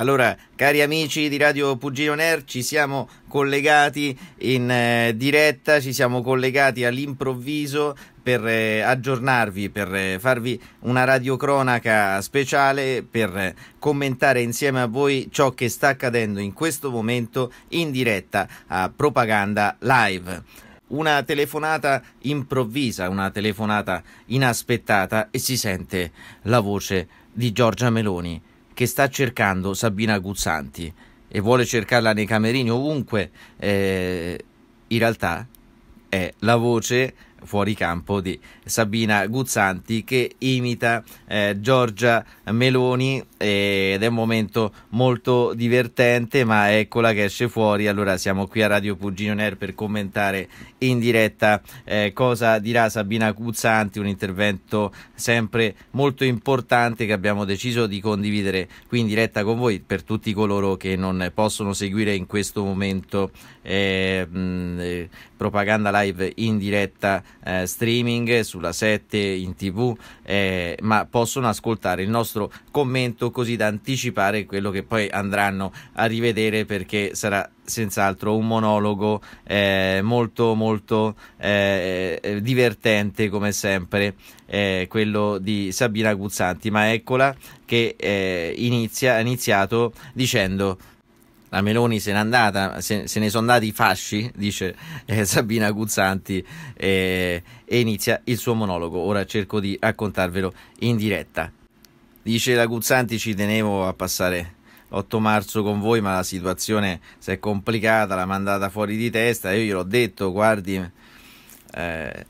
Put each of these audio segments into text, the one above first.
Allora, cari amici di Radio Pugino Ner, ci siamo collegati in eh, diretta, ci siamo collegati all'improvviso per eh, aggiornarvi, per eh, farvi una radiocronaca speciale, per eh, commentare insieme a voi ciò che sta accadendo in questo momento in diretta a Propaganda Live una telefonata improvvisa, una telefonata inaspettata e si sente la voce di Giorgia Meloni che sta cercando Sabina Guzzanti e vuole cercarla nei camerini ovunque, eh, in realtà è la voce fuori campo di Sabina Guzzanti che imita eh, Giorgia Meloni ed è un momento molto divertente ma eccola che esce fuori allora siamo qui a Radio Pugino Nair per commentare in diretta eh, cosa dirà Sabina Guzzanti un intervento sempre molto importante che abbiamo deciso di condividere qui in diretta con voi per tutti coloro che non possono seguire in questo momento eh, mh, eh, propaganda live in diretta eh, streaming, sulla 7 in tv, eh, ma possono ascoltare il nostro commento così da anticipare quello che poi andranno a rivedere perché sarà senz'altro un monologo eh, molto molto eh, eh divertente come sempre eh, quello di Sabina Guzzanti ma eccola che eh, inizia, ha iniziato dicendo la Meloni se n'è andata, se, se ne sono andati i fasci, dice eh, Sabina Guzzanti eh, e inizia il suo monologo. Ora cerco di raccontarvelo in diretta. Dice la Guzzanti ci tenevo a passare l'8 marzo con voi, ma la situazione si è complicata, l'ha mandata fuori di testa, io gliel'ho detto, guardi... Eh,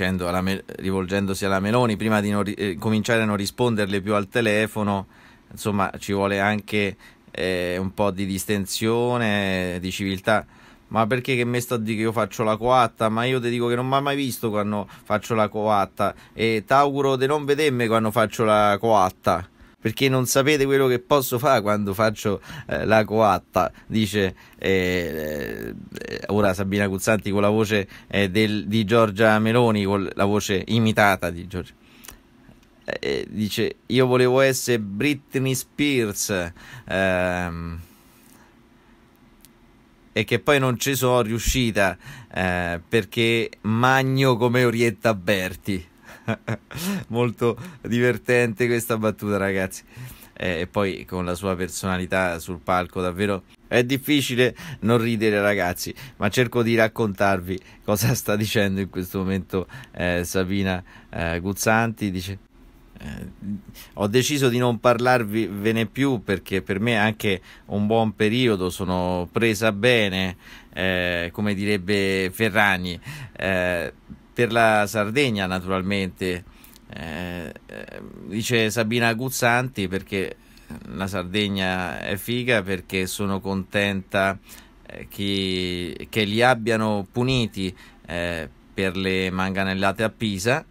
alla rivolgendosi alla Meloni, prima di non, eh, cominciare a non risponderle più al telefono, insomma ci vuole anche eh, un po' di distensione, di civiltà. Ma perché che me sto a dire che io faccio la coatta? Ma io ti dico che non mi ha mai visto quando faccio la coatta e t'auguro di non vedermi quando faccio la coatta. Perché non sapete quello che posso fare quando faccio eh, la coatta, dice eh, eh ora Sabina Guzzanti con la voce eh, del, di Giorgia Meloni, con la voce imitata di Giorgia eh, dice io volevo essere Britney Spears ehm, e che poi non ci sono riuscita eh, perché magno come Orietta Berti molto divertente questa battuta ragazzi eh, e poi con la sua personalità sul palco davvero è difficile non ridere ragazzi ma cerco di raccontarvi cosa sta dicendo in questo momento eh, Sabina eh, Guzzanti dice eh, ho deciso di non parlarvene più perché per me è anche un buon periodo, sono presa bene, eh, come direbbe Ferragni eh, per la Sardegna naturalmente, eh, dice Sabina Guzzanti perché la Sardegna è figa perché sono contenta eh, che, che li abbiano puniti eh, per le manganellate a Pisa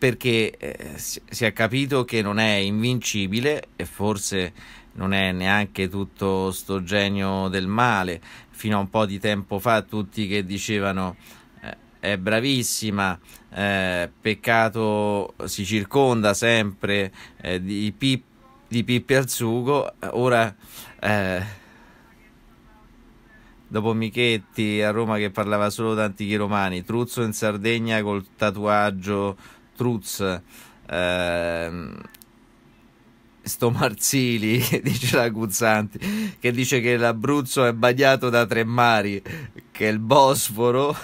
perché eh, si è capito che non è invincibile e forse non è neanche tutto sto genio del male. Fino a un po' di tempo fa tutti che dicevano eh, è bravissima, eh, peccato si circonda sempre eh, di, pip, di pippe al sugo, ora eh, dopo Michetti a Roma che parlava solo d'antichi romani, Truzzo in Sardegna col tatuaggio Strutz, ehm, sto Marzili, dice la Guzzanti, che dice che l'Abruzzo è bagnato da tre mari, che il Bosforo...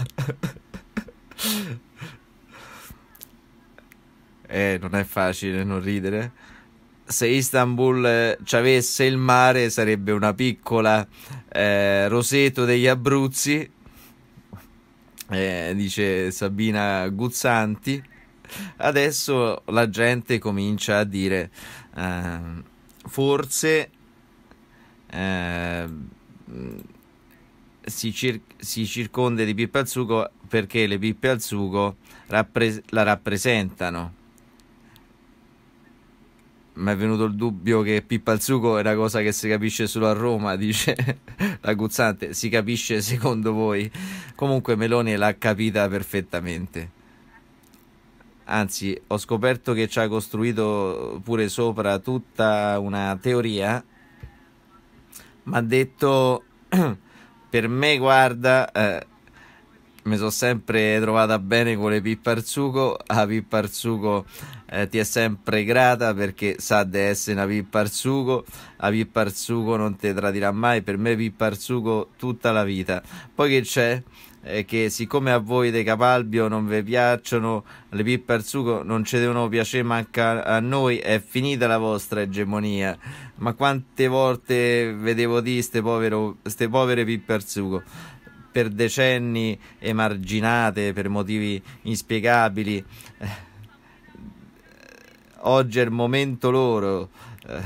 eh, non è facile non ridere. Se Istanbul eh, ci avesse il mare sarebbe una piccola eh, Roseto degli Abruzzi, eh, dice Sabina Guzzanti adesso la gente comincia a dire eh, forse eh, si, cir- si circonde di pippe al sugo perché le pippe al sugo rappres- la rappresentano. Mi è venuto il dubbio che pippa al sugo è una cosa che si capisce solo a Roma, dice la Si capisce secondo voi? Comunque Meloni l'ha capita perfettamente. Anzi, ho scoperto che ci ha costruito pure sopra tutta una teoria. Mi ha detto, per me guarda, eh, mi sono sempre trovata bene con le Pippa Arzuco. La eh, ti è sempre grata perché sa di essere una Pippa a La non ti tradirà mai. Per me Pippa tutta la vita. Poi che c'è? che siccome a voi dei Capalbio non vi piacciono le pippe al sugo, non ci devono piacere manca a noi, è finita la vostra egemonia. Ma quante volte vedevo di queste povere pippe al sugo? Per decenni emarginate per motivi inspiegabili. Eh, oggi è il momento loro. Eh,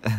eh,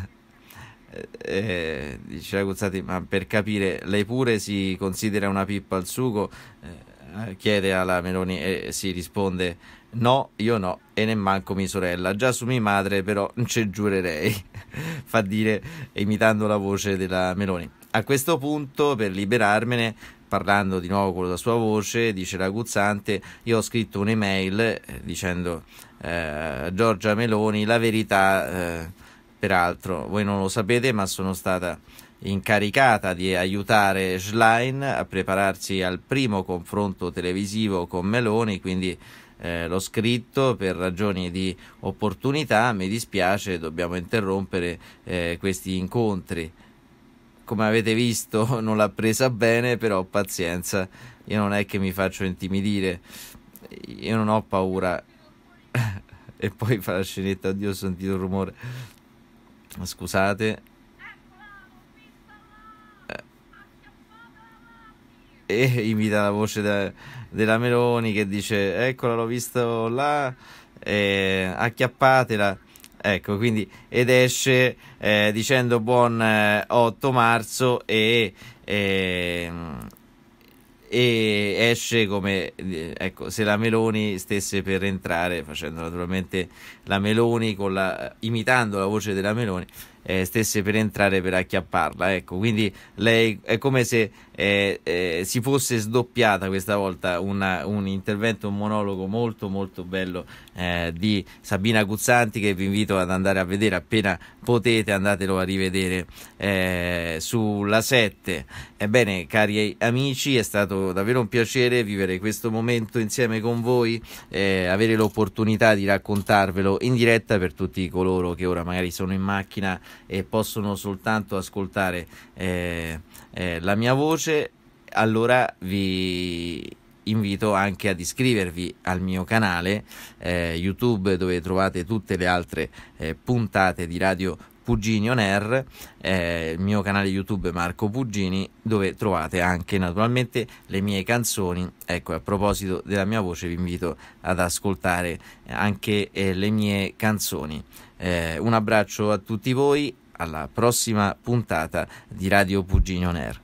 eh, eh, dice Guzzati, ma per capire, lei pure si considera una pippa al sugo? Eh, eh chiede alla Meloni e si risponde no, io no, e nemmanco mia sorella, già su mia madre però non ci giurerei, fa dire imitando la voce della Meloni. A questo punto, per liberarmene, parlando di nuovo con la sua voce, dice Raguzzante, io ho scritto un'email eh, dicendo eh, a Giorgia Meloni la verità... Eh, Peraltro, voi non lo sapete, ma sono stata incaricata di aiutare Schlein a prepararsi al primo confronto televisivo con Meloni, quindi eh, l'ho scritto per ragioni di opportunità, mi dispiace, dobbiamo interrompere eh, questi incontri. Come avete visto non l'ha presa bene, però pazienza, io non è che mi faccio intimidire, io non ho paura. e poi fa la scenetta, oddio ho sentito il rumore. Scusate. Eh, e imita la voce de, della Meloni che dice: Eccola, l'ho visto là, eh, acchiappatela. Ecco, quindi ed esce eh, dicendo buon 8 eh, marzo e, e, ehm, e esce come eh, ecco, se la Meloni stesse per entrare facendo naturalmente la Meloni la, imitando la voce della Meloni eh, stesse per entrare per acchiapparla. Ecco, quindi lei è come se eh, eh, si fosse sdoppiata questa volta una, un intervento, un monologo molto molto bello eh, di Sabina Guzzanti che vi invito ad andare a vedere appena potete, andatelo a rivedere eh, sulla 7. Ebbene, cari amici, è stato davvero un piacere vivere questo momento insieme con voi, eh, avere l'opportunità di raccontarvelo in diretta per tutti coloro che ora magari sono in macchina e possono soltanto ascoltare eh, eh, la mia voce, allora vi invito anche ad iscrivervi al mio canale eh, YouTube dove trovate tutte le altre eh, puntate di Radio Pugini On Air, eh, il mio canale YouTube Marco Pugini dove trovate anche naturalmente le mie canzoni. Ecco, a proposito della mia voce vi invito ad ascoltare anche eh, le mie canzoni. Eh, un abbraccio a tutti voi, alla prossima puntata di Radio Pugino Nair.